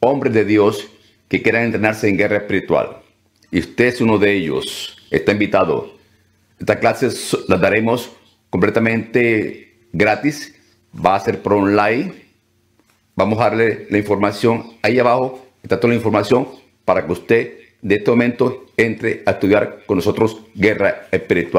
hombres de Dios que quieran entrenarse en guerra espiritual. Y usted es uno de ellos. Está invitado. Esta clase la daremos completamente gratis. Va a ser por online. Vamos a darle la información. Ahí abajo está toda la información para que usted de este momento entre a estudiar con nosotros guerra espiritual.